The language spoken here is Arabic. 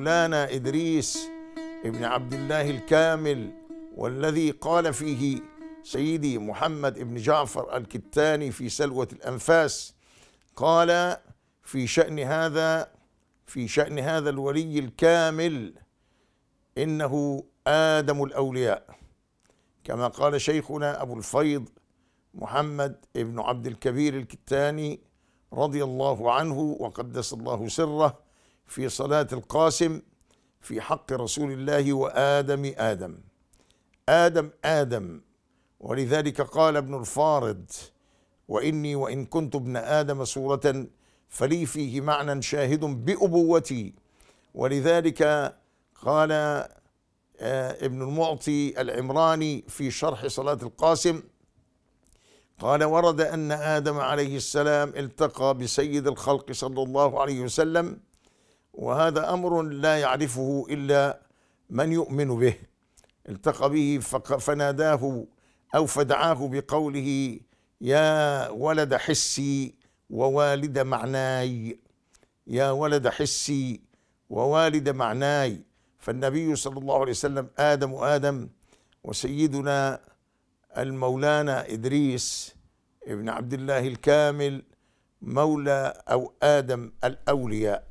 مولانا إدريس ابن عبد الله الكامل والذي قال فيه سيدي محمد ابن جعفر الكتاني في سلوة الأنفاس قال في شأن هذا في شأن هذا الولي الكامل إنه آدم الأولياء كما قال شيخنا أبو الفيض محمد ابن عبد الكبير الكتاني رضي الله عنه وقدس الله سره في صلاة القاسم في حق رسول الله وآدم آدم آدم آدم ولذلك قال ابن الفارض وإني وإن كنت ابن آدم صورة فلي فيه معنى شاهد بأبوتي ولذلك قال آه، ابن المعطي العمراني في شرح صلاة القاسم قال ورد أن آدم عليه السلام التقى بسيد الخلق صلى الله عليه وسلم وهذا امر لا يعرفه الا من يؤمن به التقى به فناداه او فدعاه بقوله يا ولد حسي ووالد معناي يا ولد حسي ووالد معناي فالنبي صلى الله عليه وسلم ادم ادم وسيدنا المولانا ادريس ابن عبد الله الكامل مولى او ادم الاولياء